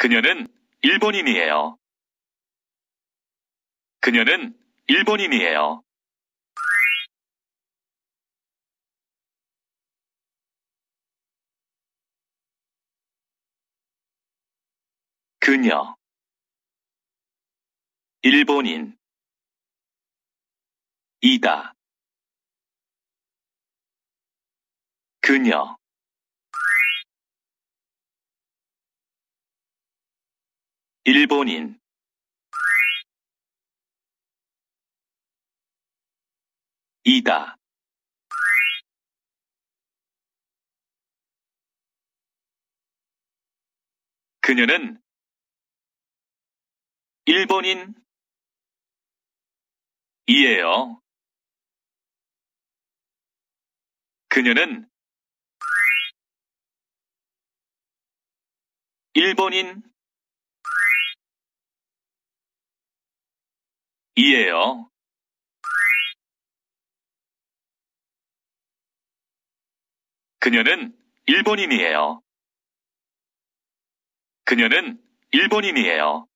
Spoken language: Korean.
그녀는 일본인이에요. 그녀는 일본인이에요. 그녀 일본인 이다 그녀 일본인 이다 그녀는 일본인 이에요. 그녀는 일본인 이에요. 그녀는 일본인이에요. 그녀는 일본인이에요.